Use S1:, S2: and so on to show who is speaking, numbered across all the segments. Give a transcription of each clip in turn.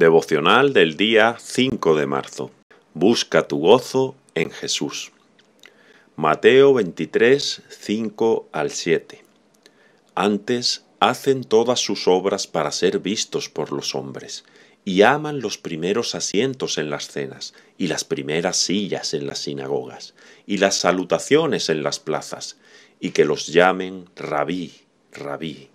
S1: Devocional del día 5 de marzo. Busca tu gozo en Jesús. Mateo 23, 5 al 7. Antes hacen todas sus obras para ser vistos por los hombres, y aman los primeros asientos en las cenas, y las primeras sillas en las sinagogas, y las salutaciones en las plazas, y que los llamen rabí, rabí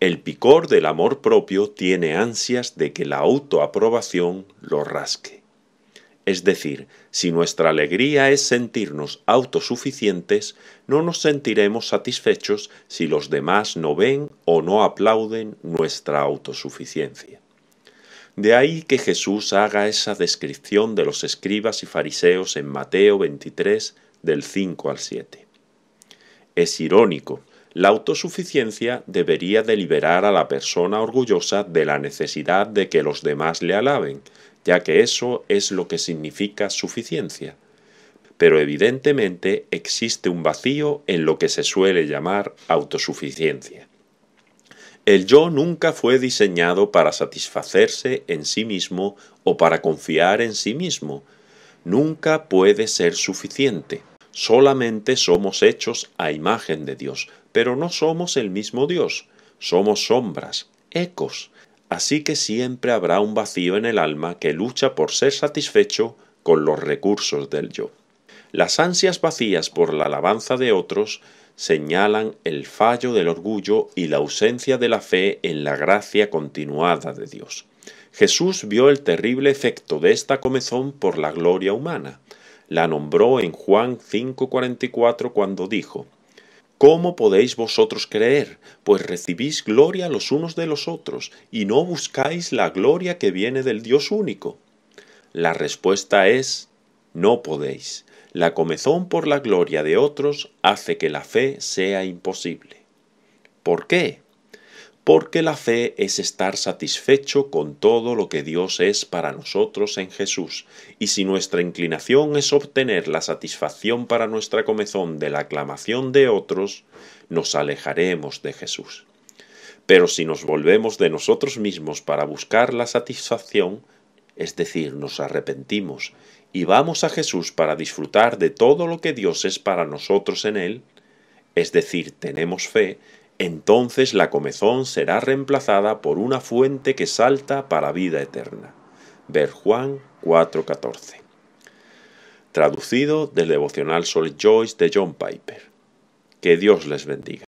S1: el picor del amor propio tiene ansias de que la autoaprobación lo rasque. Es decir, si nuestra alegría es sentirnos autosuficientes, no nos sentiremos satisfechos si los demás no ven o no aplauden nuestra autosuficiencia. De ahí que Jesús haga esa descripción de los escribas y fariseos en Mateo 23 del 5 al 7. Es irónico, la autosuficiencia debería deliberar a la persona orgullosa de la necesidad de que los demás le alaben, ya que eso es lo que significa suficiencia. Pero evidentemente existe un vacío en lo que se suele llamar autosuficiencia. El yo nunca fue diseñado para satisfacerse en sí mismo o para confiar en sí mismo. Nunca puede ser suficiente. Solamente somos hechos a imagen de Dios, pero no somos el mismo Dios, somos sombras, ecos. Así que siempre habrá un vacío en el alma que lucha por ser satisfecho con los recursos del yo. Las ansias vacías por la alabanza de otros señalan el fallo del orgullo y la ausencia de la fe en la gracia continuada de Dios. Jesús vio el terrible efecto de esta comezón por la gloria humana la nombró en Juan 5:44 cuando dijo, ¿Cómo podéis vosotros creer? Pues recibís gloria los unos de los otros, y no buscáis la gloria que viene del Dios único. La respuesta es, no podéis. La comezón por la gloria de otros hace que la fe sea imposible. ¿Por qué? porque la fe es estar satisfecho con todo lo que Dios es para nosotros en Jesús, y si nuestra inclinación es obtener la satisfacción para nuestra comezón de la aclamación de otros, nos alejaremos de Jesús. Pero si nos volvemos de nosotros mismos para buscar la satisfacción, es decir, nos arrepentimos y vamos a Jesús para disfrutar de todo lo que Dios es para nosotros en Él, es decir, tenemos fe, entonces la comezón será reemplazada por una fuente que salta para vida eterna. Ver Juan 4:14. Traducido del devocional Sol Joyce de John Piper. Que Dios les bendiga.